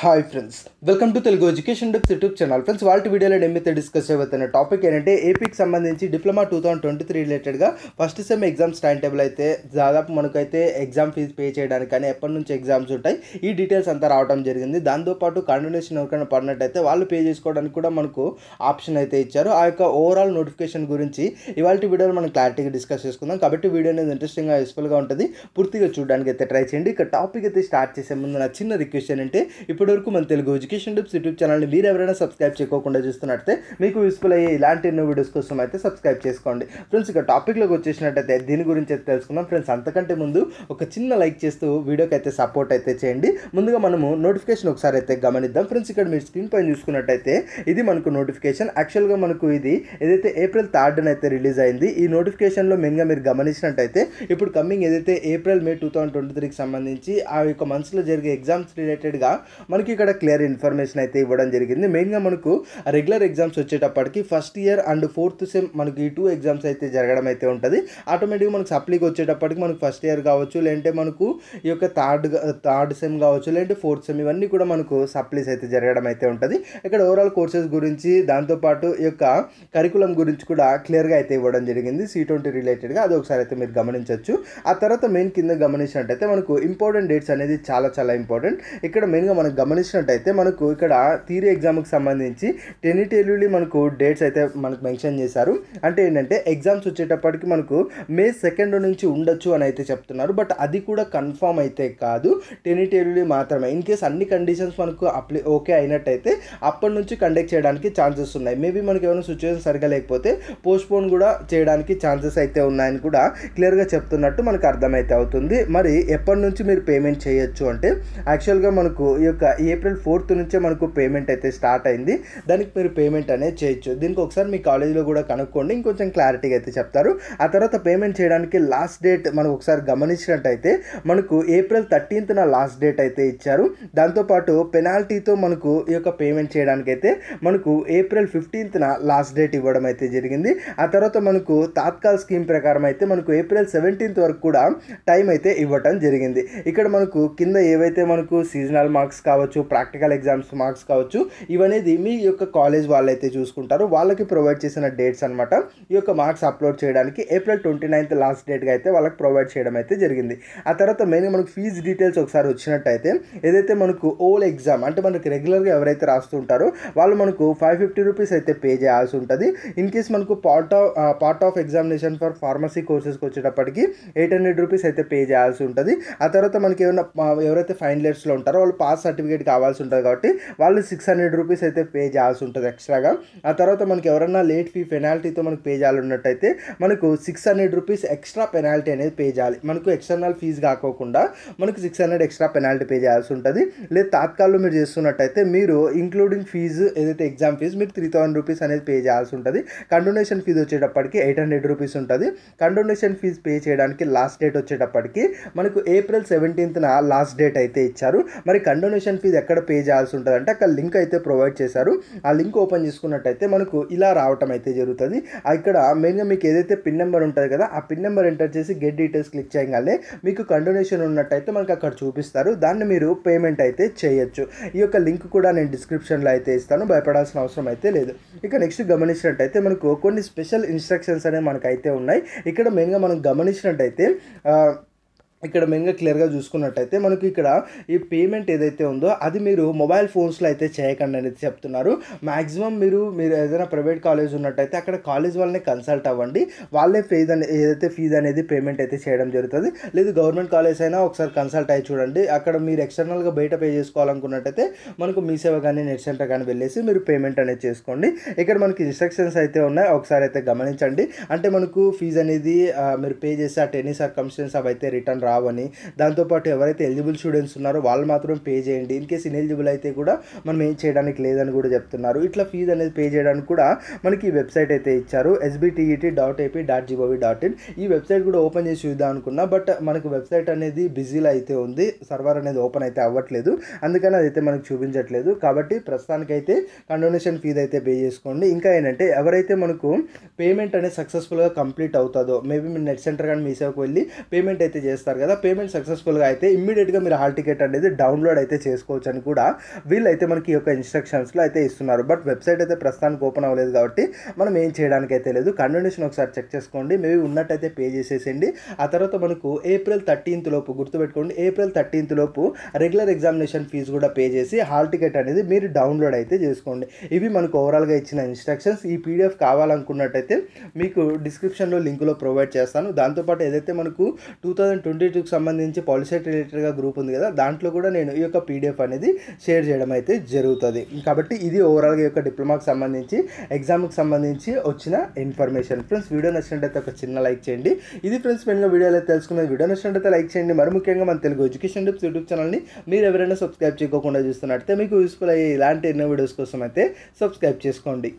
hi friends welcome to Telugu education డెప్స్ YouTube channel friends వాళ్ళ వీడియోలో ఏమైతే డిస్కస్ అయిపోతున్న టాపిక్ ఏంటంటే ఏపీకి సంబంధించి diploma two thousand twenty three రిలేటెడ్గా first sem exams time table అయితే దాదాపు మనకైతే ఎగ్జామ్ ఫీజు పే చేయడానికి కానీ ఎప్పటి నుంచి ఎగ్జామ్స్ ఉంటాయి ఈ డీటెయిల్స్ అంతా రావడం జరిగింది దాంతోపాటు కండోనేషన్ ఎవరికైనా పడినట్టయితే వాళ్ళు పే చేసుకోవడానికి కూడా మనకు ఆప్షన్ అయితే ఇచ్చారు ఆ యొక్క ఓవరాల్ నోటిఫికేషన్ గురించి ఇవాళ వీడియోలో మనం క్లారిటీగా డిస్కస్ చేసుకుందాం కాబట్టి వీడియో అనేది ఇంట్రెస్టింగ్గా యూస్ఫుల్గా ఉంటుంది పూర్తిగా చూడడానికి అయితే ట్రై చేయండి ఇక టాపిక్ అయితే స్టార్ట్ చేసే ముందు నా చిన్న రిక్వెస్ట్ ఏంటంటే ఇప్పుడు ఇప్పటి వరకు మన తెలుగు ఎడ్యుకేషన్ టిప్స్ యూట్యూబ్ ఛానల్ని మీరు ఎవరైనా సబ్స్క్రైబ్ చేయకుండా చూస్తున్నట్టే మీకు యూస్ఫుల్ అయ్యే ఇలాంటి ఎన్నో వీడియోస్ కోసం అయితే సబ్స్క్రైబ్ చేసుకోండి ఫ్రెండ్స్ ఇక టాపిక్లోకి వచ్చేసినట్టయితే దీని గురించి అయితే తెలుసుకుందాం ఫ్రెండ్స్ అంతకంటే ముందు ఒక చిన్న లైక్ చేస్తూ వీడియోకి అయితే సపోర్ట్ అయితే చేయండి ముందుగా మనము నోటిఫికేషన్ ఒకసారి అయితే గమనిద్దాం ఫ్రెండ్స్ ఇక్కడ మీరు స్క్రీన్ పైన చూసుకున్నట్టయితే ఇది మనకు నోటిఫికేషన్ యాక్చువల్గా మనకు ఇది ఏదైతే ఏప్రిల్ థర్డ్న అయితే రిలీజ్ అయింది ఈ నోటిఫికేషన్లో మెయిన్గా మీరు గమనించినట్టయితే ఇప్పుడు కమింగ్ ఏదైతే April May two thousand twenty త్రీకి సంబంధించి ఆ యొక్క మంత్స్లో జరిగే ఎగ్జామ్స్ రిలేటెడ్గా మనకి ఇక్కడ క్లియర్ ఇన్ఫర్మేషన్ అయితే ఇవ్వడం జరిగింది మెయిన్గా మనకు రెగ్యులర్ ఎగ్జామ్స్ వచ్చేటప్పటికి first year and fourth sem మనకి ఈ టూ ఎగ్జామ్స్ అయితే జరగడం అయితే ఉంటుంది ఆటోమేటిక్గా మనకు సప్లీకి వచ్చేటప్పటికి మనకు ఫస్ట్ ఇయర్ కావచ్చు లేదంటే మనకు ఈ యొక్క థర్డ్ థర్డ్ సెమ్ కావచ్చు లేదంటే ఫోర్త్ సెమ్ ఇవన్నీ కూడా మనకు సప్లీస్ అయితే జరగడం అయితే ఉంటుంది ఇక్కడ ఓవరాల్ కోర్సెస్ గురించి దాంతోపాటు ఈ యొక్క కరికులం గురించి కూడా క్లియర్గా అయితే ఇవ్వడం జరిగింది సి ట్వంటీ రిలేటెడ్గా అది ఒకసారి అయితే మీరు గమనించవచ్చు ఆ తర్వాత మెయిన్ కింద గమనించినట్టయితే మనకు ఇంపార్టెంట్ డేట్స్ అనేది చాలా చాలా ఇంపార్టెంట్ ఇక్కడ మెయిన్గా మనకు గమనించినట్టయితే మనకు ఇక్కడ థీరీ ఎగ్జామ్కి సంబంధించి టెన్నిటేలులీ మనకు డేట్స్ అయితే మనకు మెన్షన్ చేశారు అంటే ఏంటంటే ఎగ్జామ్స్ వచ్చేటప్పటికి మనకు మే సెకండ్ నుంచి ఉండొచ్చు అని అయితే చెప్తున్నారు బట్ అది కూడా కన్ఫామ్ అయితే కాదు టెన్నిటేలులీ మాత్రమే ఇన్ కేస్ అన్ని కండిషన్స్ మనకు అప్లై ఓకే అయినట్టయితే అప్పటి నుంచి కండక్ట్ చేయడానికి ఛాన్సెస్ ఉన్నాయి మేబీ మనకి ఏమైనా సిచ్యువేషన్ సరిగా లేకపోతే పోస్ట్పోన్ కూడా చేయడానికి ఛాన్సెస్ అయితే ఉన్నాయని కూడా క్లియర్గా చెప్తున్నట్టు మనకు అర్థమైతే అవుతుంది మరి ఎప్పటి నుంచి మీరు పేమెంట్ చేయొచ్చు అంటే యాక్చువల్గా మనకు ఈ యొక్క ఏప్రిల్ ఫోర్త్ నుంచే మనకు పేమెంట్ అయితే స్టార్ట్ అయింది దానికి మీరు పేమెంట్ అనేది చేయొచ్చు దీనికి ఒకసారి మీ కాలేజీలో కూడా కనుక్కోండి ఇంకొంచెం క్లారిటీగా అయితే చెప్తారు ఆ తర్వాత పేమెంట్ చేయడానికి లాస్ట్ డేట్ మనం ఒకసారి గమనించినట్టయితే మనకు ఏప్రిల్ థర్టీన్త్న లాస్ట్ డేట్ అయితే ఇచ్చారు దాంతోపాటు పెనాల్టీతో మనకు ఈ యొక్క పేమెంట్ చేయడానికైతే మనకు ఏప్రిల్ ఫిఫ్టీన్త్న లాస్ట్ డేట్ ఇవ్వడం అయితే జరిగింది ఆ తర్వాత మనకు తాత్కాల స్కీమ్ ప్రకారం అయితే మనకు ఏప్రిల్ సెవెంటీన్త్ వరకు కూడా టైం అయితే ఇవ్వటం జరిగింది ఇక్కడ మనకు కింద ఏవైతే మనకు సీజనల్ మార్క్స్ కావచ్చు కావచ్చు ప్రాక్టికల్ ఎగ్జామ్స్ మార్క్స్ కావచ్చు ఇవనేది మీ యొక్క కాలేజ్ వాళ్ళైతే చూసుకుంటారు వాళ్ళకి ప్రొవైడ్ చేసిన డేట్స్ అనమాట ఈ యొక్క మార్క్స్ అప్లోడ్ చేయడానికి ఏప్రిల్ ట్వంటీ నైన్త్ లాస్ట్ డేట్గా అయితే వాళ్ళకి ప్రొవైడ్ చేయడం అయితే జరిగింది ఆ తర్వాత మెయిన్గా మనకు ఫీజు డీటెయిల్స్ ఒకసారి వచ్చినట్టయితే ఏదైతే మనకు ఓల్ ఎగ్జామ్ అంటే మనకు రెగ్యులర్గా ఎవరైతే రాస్తుంటారో వాళ్ళు మనకు ఫైవ్ ఫిఫ్టీ రూపీస్ అయితే పే చేయాల్సి ఉంటుంది ఇన్ కేస్ మనకు part of part of examination for pharmacy కోర్సెస్కి వచ్చేటప్పటికి ఎయిట్ హండ్రెడ్ రూపీస్ అయితే పే చేయాల్సి ఉంటుంది ఆ తర్వాత మనకి ఏమైనా ఎవరైతే ఫైనల్ ఇయర్స్లో ఉంటారో వాళ్ళు పాస్ సర్టిఫికేట్ సర్టిఫికేట్ కావాల్సి ఉంటుంది కాబట్టి వాళ్ళు సిక్స్ హండ్రెడ్ రూపీస్ అయితే పే చేయాల్సి ఉంటుంది ఎక్స్ట్రాగా ఆ తర్వాత మనకి ఎవరన్నా లేట్ ఫీ పెనాల్టీతో మనకు పే ఉన్నట్టయితే మనకు six hundred rupees extra penalty అనేది పే చేయాలి మనకు ఎక్స్టర్నల్ ఫీజు కాకోకుండా మనకు six hundred extra penalty pay చేయాల్సి ఉంటుంది లేదు తాత్కాలంలో మీరు చేస్తున్నట్టయితే మీరు ఇంక్లూడింగ్ ఫీజు ఏదైతే ఎగ్జామ్ ఫీజు మీరు త్రీ థౌసండ్ రూపీస్ అనేది పే చేయాల్సి ఉంటుంది కండోనేషన్ ఫీజు వచ్చేటప్పటికి ఎయిట్ హండ్రెడ్ రూపీస్ ఉంటుంది కండోనేషన్ ఫీజు పే చేయడానికి లాస్ట్ డేట్ వచ్చేటప్పటికి మనకు ఏప్రిల్ సెవెంటీన్త్న లాస్ట్ డేట్ అయితే ఇచ్చారు మరి కండోనేషన్ అడ్మిషన్ ఫీజు ఎక్కడ పే చేయాల్సి ఉంటుంది అంటే అక్కడ లింక్ అయితే ప్రొవైడ్ చేశారు ఆ లింక్ ఓపెన్ చేసుకున్నట్టయితే మనకు ఇలా రావటం అయితే జరుగుతుంది ఇక్కడ మెయిన్గా మీకు ఏదైతే పిన్ నెంబర్ ఉంటుంది కదా ఆ పిన్ నెంబర్ ఎంటర్ చేసి గెట్ డీటెయిల్స్ క్లిక్ చేయగానే మీకు కండోనేషన్ ఉన్నట్టయితే మనకు అక్కడ చూపిస్తారు దాన్ని మీరు పేమెంట్ అయితే చేయొచ్చు ఈ యొక్క లింక్ కూడా నేను డిస్క్రిప్షన్లో అయితే ఇస్తాను భయపడాల్సిన అవసరం అయితే లేదు ఇక నెక్స్ట్ గమనించినట్టయితే మనకు కొన్ని స్పెషల్ ఇన్స్ట్రక్షన్స్ అనేవి మనకైతే ఉన్నాయి ఇక్కడ మెయిన్గా మనం గమనించినట్టయితే ఇక్కడ మెయిన్గా క్లియర్గా చూసుకున్నట్టయితే మనకి ఇక్కడ ఈ పేమెంట్ ఏదైతే ఉందో అది మీరు మొబైల్ ఫోన్స్లో అయితే చేయకండి అనేది చెప్తున్నారు మ్యాక్సిమం మీరు మీరు ఏదైనా ప్రైవేట్ కాలేజ్ ఉన్నట్టయితే అక్కడ కాలేజ్ వాళ్ళని కన్సల్ట్ అవ్వండి వాళ్ళే ఫీజ్ అనే ఏదైతే ఫీజ్ అనేది పేమెంట్ అయితే చేయడం జరుగుతుంది లేదు గవర్నమెంట్ కాలేజ్ అయినా ఒకసారి కన్సల్ట్ అయ్యి చూడండి అక్కడ మీరు ఎక్స్టర్నల్గా బయట పే చేసుకోవాలనుకున్నట్టయితే మనకు మీ సేవ కానీ నెట్ సెంటర్ కానీ వెళ్ళేసి మీరు పేమెంట్ అనేది చేసుకోండి ఇక్కడ మనకి ఇన్స్ట్రక్షన్స్ అయితే ఉన్నాయి ఒకసారి అయితే గమనించండి అంటే మనకు ఫీజు అనేది మీరు పే చేసి ఆ టెన్నిస్ ఆ కమిషన్స్ అవి అయితే రిటర్న్ రావని దాంతోపాటు ఎవరైతే ఎలిజిబుల్ స్టూడెంట్స్ ఉన్నారో వాళ్ళు మాత్రం పే చేయండి ఇన్ కేసు ఇన్ఎలిజిబుల్ అయితే కూడా మనం ఏం చేయడానికి లేదని కూడా చెప్తున్నారు ఇట్లా ఫీజు అనేది పే చేయడానికి కూడా మనకి ఈ వెబ్సైట్ అయితే ఇచ్చారు SBTET dot AP dot GOV dot in ఈ వెబ్సైట్ కూడా ఓపెన్ చేసి చూద్దాం అనుకున్నా బట్ మనకు వెబ్సైట్ అనేది బిజీలో అయితే ఉంది సర్వర్ అనేది ఓపెన్ అయితే అవ్వట్లేదు అందుకని అదైతే మనకు చూపించట్లేదు కాబట్టి ప్రస్తుతానికైతే కండోనేషన్ ఫీజు అయితే పే చేసుకోండి ఇంకా ఏంటంటే ఎవరైతే మనకు పేమెంట్ అనేది సక్సెస్ఫుల్గా కంప్లీట్ అవుతుందో మేబీ మీరు నెట్ సెంటర్ కానీ మీ సేవకు వెళ్ళి పేమెంట్ అయితే చేస్తారు చేశారు కదా పేమెంట్ సక్సెస్ఫుల్గా అయితే ఇమ్మీడియట్గా మీరు హాల్ టికెట్ అనేది డౌన్లోడ్ అయితే చేసుకోవచ్చు అని కూడా వీళ్ళైతే మనకి యొక్క ఇన్స్ట్రక్షన్స్లో అయితే ఇస్తున్నారు బట్ వెబ్సైట్ అయితే ప్రస్తుతానికి ఓపెన్ అవ్వలేదు కాబట్టి మనం ఏం చేయడానికి అయితే లేదు కండోనేషన్ ఒకసారి చెక్ చేసుకోండి మేబీ ఉన్నట్టయితే పే చేసేసేయండి ఆ తర్వాత మనకు ఏప్రిల్ థర్టీన్త్ లోపు గుర్తుపెట్టుకోండి ఏప్రిల్ థర్టీన్త్ లోపు రెగ్యులర్ ఎగ్జామినేషన్ ఫీజు కూడా పే చేసి హాల్ టికెట్ అనేది మీరు డౌన్లోడ్ అయితే చేసుకోండి ఇవి మనకు ఓవరాల్గా ఇచ్చిన ఇన్స్ట్రక్షన్స్ ఈ పీడిఎఫ్ కావాలనుకున్నట్టయితే మీకు డిస్క్రిప్షన్లో లింకులో ప్రొవైడ్ చేస్తాను దాంతోపాటు ఏదైతే మనకు టూ థౌజండ్ ట్వంటీ సెక్యూరిటీకి సంబంధించి పాలిసెట్ రిలేటెడ్గా గ్రూప్ ఉంది కదా దాంట్లో కూడా నేను ఈ యొక్క పీడిఎఫ్ అనేది షేర్ చేయడం అయితే జరుగుతుంది కాబట్టి ఇది ఓవరాల్గా యొక్క డిప్లొమాకి సంబంధించి ఎగ్జామ్కి సంబంధించి వచ్చిన ఇన్ఫర్మేషన్ ఫ్రెండ్స్ వీడియో నచ్చినట్టయితే ఒక చిన్న లైక్ చేయండి ఇది ఫ్రెండ్స్ మెయిన్గా వీడియోలో తెలుసుకున్న వీడియో నచ్చినట్టయితే లైక్ చేయండి మరి ముఖ్యంగా మన తెలుగు ఎడ్యుకేషన్ డిప్స్ యూట్యూబ్ ఛానల్ని మీరు ఎవరైనా సబ్స్క్రైబ్ చేయకుండా చూస్తున్నట్టయితే మీకు యూస్ఫుల్ అయ్యే ఇలాంటి ఎన్నో వీడియోస్ కోసం అయితే సబ్స్క్రైబ్ చేసుకోండి